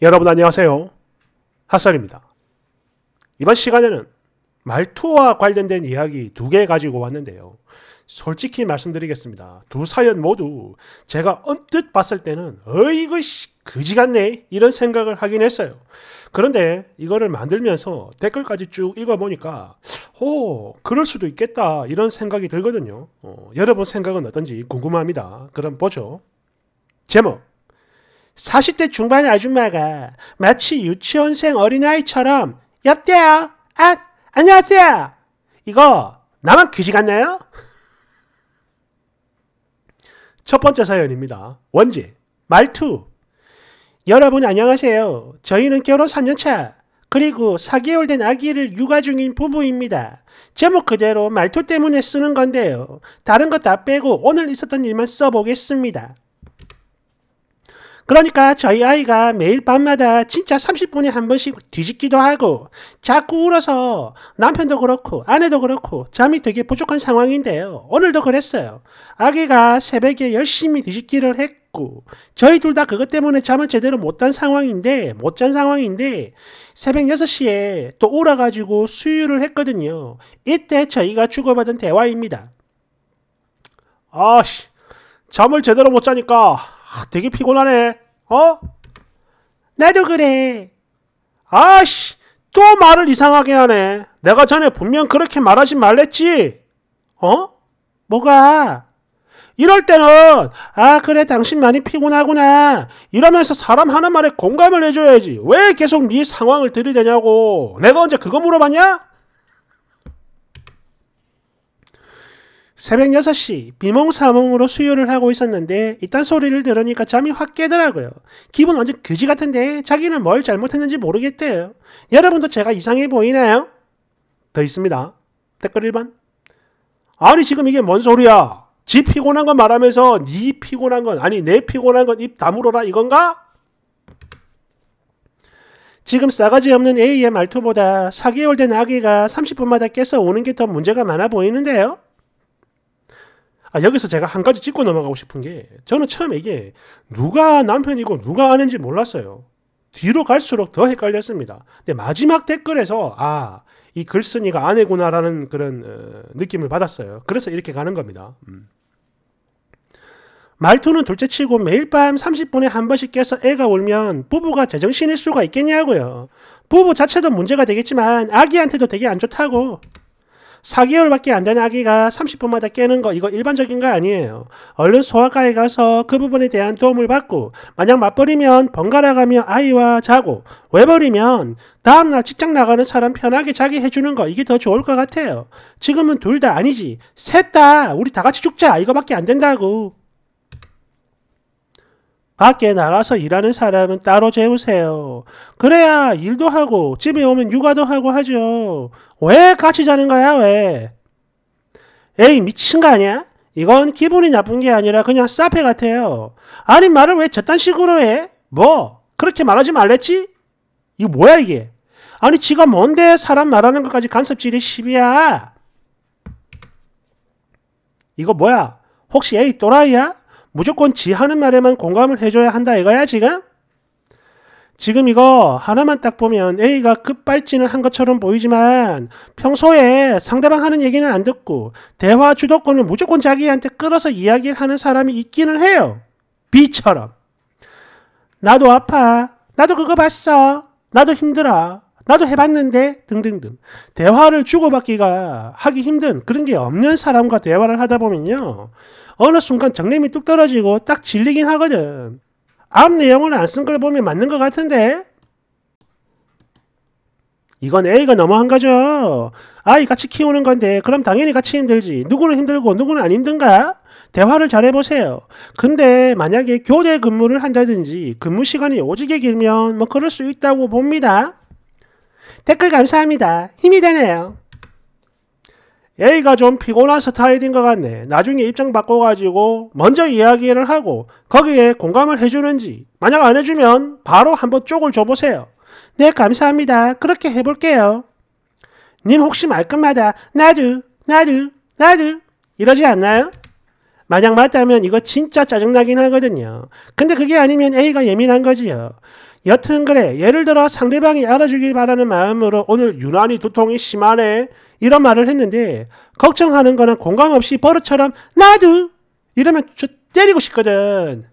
여러분 안녕하세요. 핫설입니다. 이번 시간에는 말투와 관련된 이야기 두 개 가지고 왔는데요. 솔직히 말씀드리겠습니다. 두 사연 모두 제가 언뜻 봤을 때는 어이구 그지 같네 이런 생각을 하긴 했어요. 그런데 이거를 만들면서 댓글까지 쭉 읽어보니까 오 그럴 수도 있겠다 이런 생각이 들거든요. 어, 여러분 생각은 어떤지 궁금합니다. 그럼 보죠. 제목 40대 중반 아줌마가 마치 유치원생 어린아이처럼 여대세요 아, 안녕하세요. 이거 나만 그지 같나요? 첫 번째 사연입니다. 원지, 말투. 여러분 안녕하세요. 저희는 결혼 3년차 그리고 4개월 된 아기를 육아 중인 부부입니다. 제목 그대로 말투 때문에 쓰는 건데요. 다른 것 다 빼고 오늘 있었던 일만 써보겠습니다. 그러니까 저희 아이가 매일 밤마다 진짜 30분에 한 번씩 뒤집기도 하고 자꾸 울어서 남편도 그렇고 아내도 그렇고 잠이 되게 부족한 상황인데요. 오늘도 그랬어요. 아기가 새벽에 열심히 뒤집기를 했고 저희 둘 다 그것 때문에 잠을 제대로 못 잔 상황인데 못 잔 상황인데 새벽 6시에 또 울어가지고 수유를 했거든요. 이때 저희가 주고받은 대화입니다. 아씨 잠을 제대로 못 자니까 아, 되게 피곤하네. 어? 나도 그래. 아씨, 또 말을 이상하게 하네. 내가 전에 분명 그렇게 말하지 말랬지. 어? 뭐가? 이럴 때는 아 그래 당신 많이 피곤하구나 이러면서 사람 하는 말에 공감을 해줘야지 왜 계속 네 상황을 들이대냐고 내가 언제 그거 물어봤냐? 새벽 6시 비몽사몽으로 수유를 하고 있었는데 이딴 소리를 들으니까 잠이 확 깨더라고요. 기분 완전 그지 같은데 자기는 뭘 잘못했는지 모르겠대요. 여러분도 제가 이상해 보이나요? 더 있습니다. 댓글 1번. 아니 지금 이게 뭔 소리야? 지 피곤한 건 말하면서 니 피곤한 건 아니 내 피곤한 건 입 다물어라 이건가? 지금 싸가지 없는 A의 말투보다 4개월 된 아기가 30분마다 깨서 오는 게 더 문제가 많아 보이는데요. 아, 여기서 제가 한 가지 짚고 넘어가고 싶은 게 저는 처음에 이게 누가 남편이고 누가 아는지 몰랐어요. 뒤로 갈수록 더 헷갈렸습니다. 근데 마지막 댓글에서 아, 이 글쓴이가 아내구나라는 그런 어, 느낌을 받았어요. 그래서 이렇게 가는 겁니다. 음. 말투는 둘째치고 매일 밤 30분에 한 번씩 깨서 애가 울면 부부가 제정신일 수가 있겠냐고요. 부부 자체도 문제가 되겠지만 아기한테도 되게 안 좋다고. 4개월밖에 안 된 아기가 30분마다 깨는 거 이거 일반적인 거 아니에요. 얼른 소아과에 가서 그 부분에 대한 도움을 받고 만약 맞벌이면 번갈아 가며 아이와 자고 외버리면 다음날 직장 나가는 사람 편하게 자기 해주는 거 이게 더 좋을 것 같아요. 지금은 둘 다 아니지. 셋 다 우리 다 같이 죽자 이거밖에 안 된다고. 밖에 나가서 일하는 사람은 따로 재우세요. 그래야 일도 하고 집에 오면 육아도 하고 하죠. 왜 같이 자는 거야 왜? 에이 미친 거 아니야? 이건 기분이 나쁜 게 아니라 그냥 싸페 같아요. 아니 말을 왜 저딴 식으로 해? 뭐 그렇게 말하지 말랬지? 이거 뭐야 이게? 아니 지가 뭔데 사람 말하는 것까지 간섭질이 십이야. 이거 뭐야? 혹시 에이 또라이야? 무조건 지 하는 말에만 공감을 해줘야 한다 이거야 지금? 지금 이거 하나만 딱 보면 A가 급발진을 한 것처럼 보이지만 평소에 상대방 하는 얘기는 안 듣고 대화 주도권을 무조건 자기한테 끌어서 이야기를 하는 사람이 있기는 해요. B처럼. 나도 아파. 나도 그거 봤어. 나도 힘들어. 나도 해봤는데 등등등 대화를 주고받기가 하기 힘든 그런 게 없는 사람과 대화를 하다 보면요 어느 순간 정념이 뚝 떨어지고 딱 질리긴 하거든 앞 내용을 안 쓴 걸 보면 맞는 것 같은데 이건 A가 너무한 거죠. 아이 같이 키우는 건데 그럼 당연히 같이 힘들지. 누구는 힘들고 누구는 안 힘든가? 대화를 잘 해보세요. 근데 만약에 교대 근무를 한다든지 근무 시간이 오지게 길면 뭐 그럴 수 있다고 봅니다. 댓글 감사합니다. 힘이 되네요. A가 좀 피곤한 스타일인 것 같네. 나중에 입장 바꿔가지고 먼저 이야기를 하고 거기에 공감을 해주는지 만약 안 해주면 바로 한번 쪽을 줘보세요. 네 감사합니다. 그렇게 해볼게요. 님 혹시 말끝마다 나도 나도 나도 이러지 않나요? 만약 맞다면 이거 진짜 짜증나긴 하거든요. 근데 그게 아니면 A가 예민한 거지요. 여튼 그래 예를 들어 상대방이 알아주길 바라는 마음으로 오늘 유난히 두통이 심하네 이런 말을 했는데 걱정하는 거나 공감 없이 버릇처럼 나도 이러면 저 때리고 싶거든.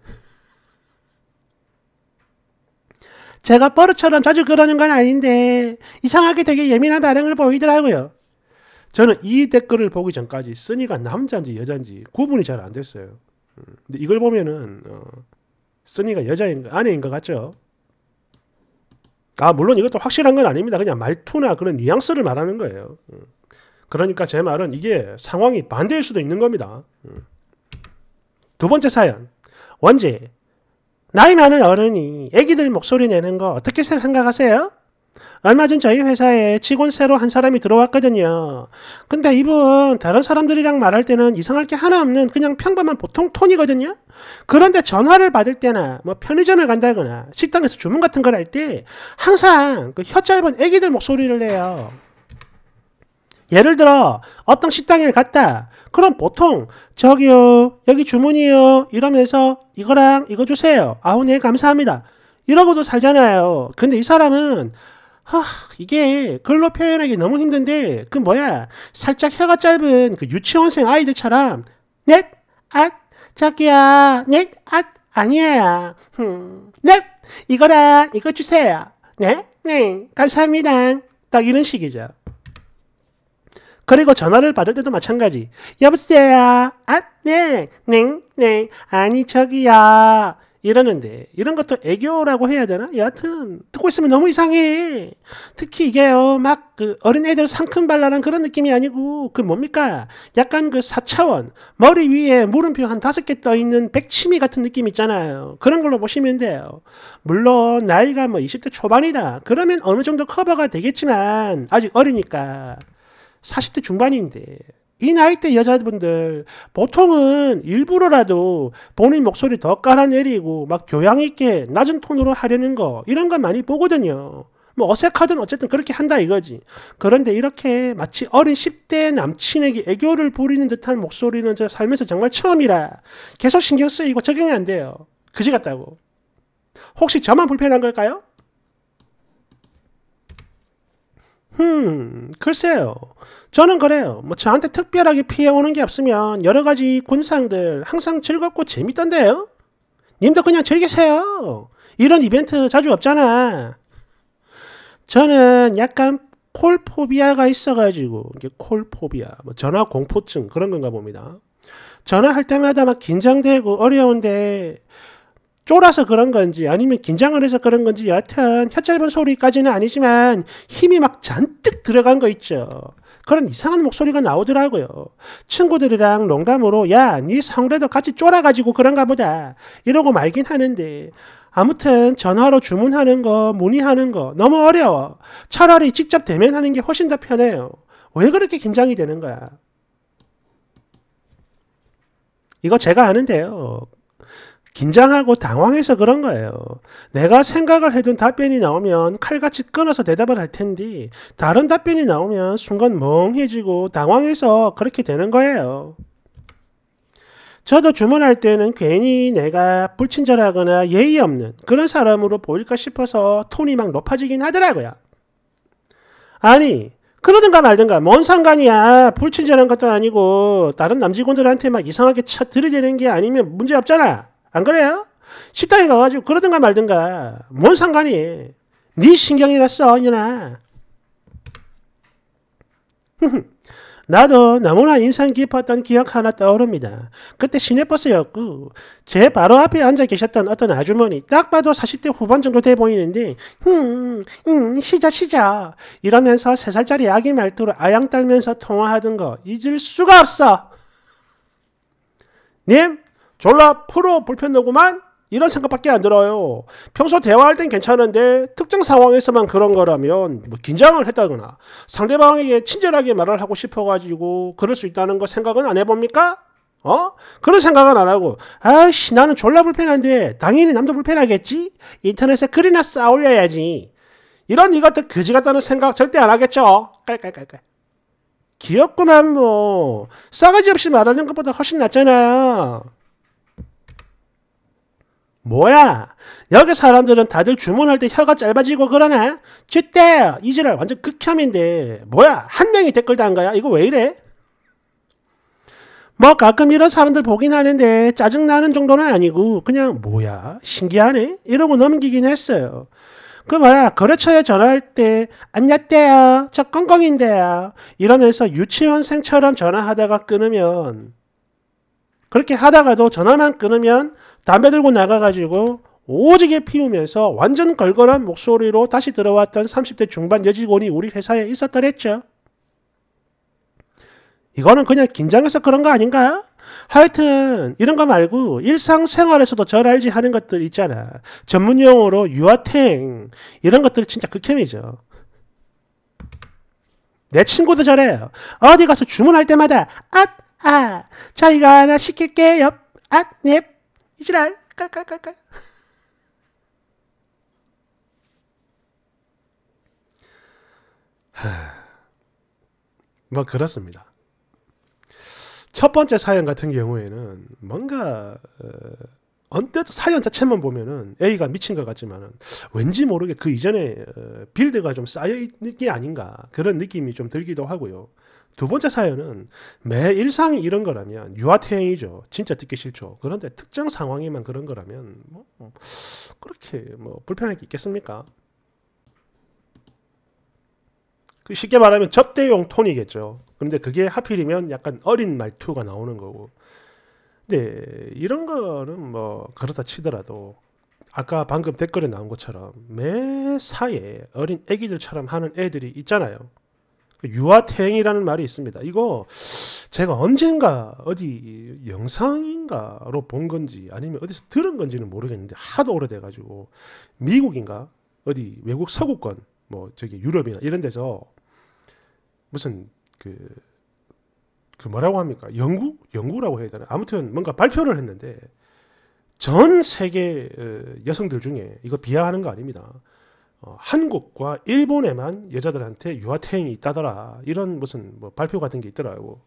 제가 버릇처럼 자주 그러는 건 아닌데 이상하게 되게 예민한 반응을 보이더라고요. 저는 이 댓글을 보기 전까지 쓰니가 남자인지 여자인지 구분이 잘 안 됐어요. 음. 근데 이걸 보면은 어, 니가 여자인 아내인 것 같죠. 아 물론 이것도 확실한 건 아닙니다. 그냥 말투나 그런 뉘앙스를 말하는 거예요. 음. 그러니까 제 말은 이게 상황이 반대일 수도 있는 겁니다. 음. 두 번째 사연. 원지. 나이 많은 어른이 애기들 목소리 내는 거 어떻게 생각하세요? 얼마 전 저희 회사에 직원 새로 한 사람이 들어왔거든요. 근데 이분 다른 사람들이랑 말할 때는 이상할 게 하나 없는 그냥 평범한 보통 톤이거든요. 그런데 전화를 받을 때나 뭐 편의점을 간다거나 식당에서 주문 같은 걸 할 때 항상 그 혀 짧은 애기들 목소리를 내요. 예를 들어 어떤 식당에 갔다 그럼 보통 저기요 여기 주문이요 이러면서 이거랑 이거 주세요 아우 네 감사합니다 이러고도 살잖아요 근데 이 사람은 하, 이게 글로 표현하기 너무 힘든데 그 뭐야 살짝 혀가 짧은 그 유치원생 아이들처럼 넷, 앗, 자기야, 넷, 앗, 아니야, 흠, 넷, 이거라, 이거 주세요. 네, 네, 감사합니다. 딱 이런 식이죠. 그리고 전화를 받을 때도 마찬가지. 여보세요? 아, 네, 네, 네. 아니, 저기요. 이러는데 이런 것도 애교라고 해야 되나? 여하튼 듣고 있으면 너무 이상해. 특히 이게요 어, 막그 어린애들 상큼발랄한 그런 느낌이 아니고 그 뭡니까? 약간 그 4차원 머리 위에 물음표 한 다섯 개 떠 있는 백치미 같은 느낌 있잖아요. 그런 걸로 보시면 돼요. 물론 나이가 뭐 20대 초반이다. 그러면 어느 정도 커버가 되겠지만 아직 어리니까 40대 중반인데 이 나이 때 여자분들 보통은 일부러라도 본인 목소리 더 깔아내리고 막 교양 있게 낮은 톤으로 하려는 거 이런 거 많이 보거든요. 뭐 어색하든 어쨌든 그렇게 한다 이거지. 그런데 이렇게 마치 어린 10대 남친에게 애교를 부리는 듯한 목소리는 저 살면서 정말 처음이라 계속 신경 쓰이고 적용이 안 돼요. 그지 같다고. 혹시 저만 불편한 걸까요? 흠, 글쎄요. 저는 그래요. 뭐 저한테 특별하게 피해오는 게 없으면 여러 가지 군상들 항상 즐겁고 재밌던데요. 님도 그냥 즐기세요. 이런 이벤트 자주 없잖아. 저는 약간 콜포비아가 있어가지고 이게 콜포비아, 뭐 전화 공포증 그런 건가 봅니다. 전화할 때마다 막 긴장되고 어려운데 쫄아서 그런 건지 아니면 긴장을 해서 그런 건지 여하튼 혀 짧은 소리까지는 아니지만 힘이 막 잔뜩 들어간 거 있죠. 그런 이상한 목소리가 나오더라고요. 친구들이랑 농담으로 야, 네 성대도 같이 쫄아가지고 그런가 보다. 이러고 말긴 하는데 아무튼 전화로 주문하는 거, 문의하는 거 너무 어려워. 차라리 직접 대면하는 게 훨씬 더 편해요. 왜 그렇게 긴장이 되는 거야? 이거 제가 아는데요. 긴장하고 당황해서 그런 거예요. 내가 생각을 해둔 답변이 나오면 칼같이 끊어서 대답을 할 텐데 다른 답변이 나오면 순간 멍해지고 당황해서 그렇게 되는 거예요. 저도 주문할 때는 괜히 내가 불친절하거나 예의 없는 그런 사람으로 보일까 싶어서 톤이 막 높아지긴 하더라고요. 아니, 그러든가 말든가 뭔 상관이야. 불친절한 것도 아니고 다른 남직원들한테 막 이상하게 쳐 들이대는 게 아니면 문제 없잖아. 안 그래요? 식당에 가가지고 그러든가 말든가 뭔 상관이? 네신경이 났어 언니나 나도 너무나 인상 깊었던 기억 하나 떠오릅니다. 그때 시내버스였고 제 바로 앞에 앉아 계셨던 어떤 아주머니 딱 봐도 40대 후반 정도 돼 보이는데 흠흠 음, 시자 시자 이러면서 3살짜리 아기 말투로 아양 떨면서 통화하던 거 잊을 수가 없어. 님 졸라 프로 불편너구만 이런 생각밖에 안 들어요. 평소 대화할 땐 괜찮은데 특정 상황에서만 그런 거라면 뭐 긴장을 했다거나 상대방에게 친절하게 말을 하고 싶어가지고 그럴 수 있다는 거 생각은 안 해봅니까? 어? 그런 생각은 안 하고 아씨 나는 졸라 불편한데 당연히 남도 불편하겠지? 인터넷에 글이나 쌓올려야지 아 이런 이것도 그지 같다는 생각 절대 안 하겠죠? 깔깔깔깔 귀엽구만 뭐 싸가지 없이 말하는 것보다 훨씬 낫잖아요. 뭐야? 여기 사람들은 다들 주문할 때 혀가 짧아지고 그러네? 쥐떼! 이지랄 완전 극혐인데 뭐야? 한 명이 댓글 단 거야? 이거 왜 이래? 뭐 가끔 이런 사람들 보긴 하는데 짜증나는 정도는 아니고 그냥 뭐야? 신기하네? 이러고 넘기긴 했어요. 그 뭐야 거래처에 전화할 때 안녕대요 저 꽁꽁인데요 이러면서 유치원생처럼 전화하다가 끊으면 그렇게 하다가도 전화만 끊으면 담배 들고 나가가지고 오지게 피우면서 완전 걸걸한 목소리로 다시 들어왔던 30대 중반 여직원이 우리 회사에 있었더랬죠. 이거는 그냥 긴장해서 그런 거 아닌가? 하여튼 이런 거 말고 일상생활에서도 절 알지 하는 것들 있잖아. 전문용어로 유아탱 이런 것들 진짜 극혐이죠. 내 친구도 저래요. 어디 가서 주문할 때마다 앗, 아, 자기가 하나 시킬게요. 앗, 넵. 이지랄 깔깔깔깔 뭐 그렇습니다. 첫 번째 사연 같은 경우에는 뭔가 어, 언뜻 사연 자체만 보면은 A가 미친 것 같지만은 왠지 모르게 그 이전에 어, 빌드가 좀 쌓여 있는 게 아닌가 그런 느낌이 좀 들기도 하고요. 두 번째 사연은 매 일상이 이런 거라면 유아태행이죠. 진짜 듣기 싫죠. 그런데 특정 상황에만 그런 거라면 뭐, 뭐 그렇게 뭐 불편할 게 있겠습니까? 그 쉽게 말하면 접대용 톤이겠죠. 그런데 그게 하필이면 약간 어린 말투가 나오는 거고. 근데 이런 거는 뭐 그렇다 치더라도 아까 방금 댓글에 나온 것처럼 매사에 어린 애기들처럼 하는 애들이 있잖아요. 유아태행이라는 말이 있습니다. 이거 제가 언젠가 어디 영상인가로 본 건지 아니면 어디서 들은 건지는 모르겠는데 하도 오래돼가지고 미국인가 어디 외국 서구권 뭐 저기 유럽이나 이런 데서 무슨 그그 그 뭐라고 합니까 연구 연구라고 해야 되나 아무튼 뭔가 발표를 했는데 전 세계 어, 여성들 중에 이거 비하하는 거 아닙니다. 어, 한국과 일본에만 여자들한테 유아태행이 있다더라 이런 무슨 뭐 발표 같은 게 있더라고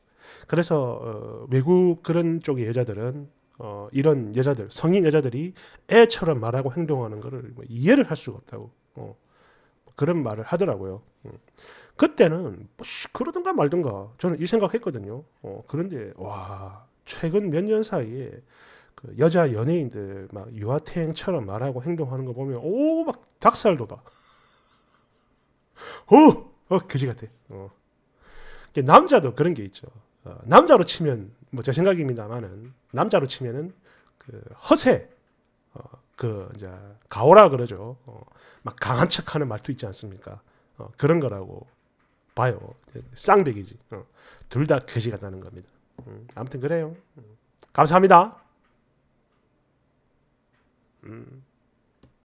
그래서 어, 외국 그런 쪽의 여자들은 어, 이런 여자들 성인 여자들이 애처럼 말하고 행동하는 거를 뭐 이해를 할 수가 없다고 어, 그런 말을 하더라고요 음. 그때는 뭐, 그러든가 말든가 저는 이 생각했거든요 어, 그런데 와 최근 몇 년 사이에 그 여자 연예인들 막유아태행처럼 말하고 행동하는 거 보면 오 막 닭살 돋아. 오, 어, 어 그지 같아. 어. 남자도 그런 게 있죠. 어, 남자로 치면 뭐 제 생각입니다만은 남자로 치면은 그 허세, 어, 그 이제 가오라 그러죠. 어, 막 강한 척하는 말투 있지 않습니까? 어, 그런 거라고 봐요. 쌍백이지. 어, 둘다 거지 같다는 겁니다. 음, 아무튼 그래요. 음, 감사합니다. 嗯。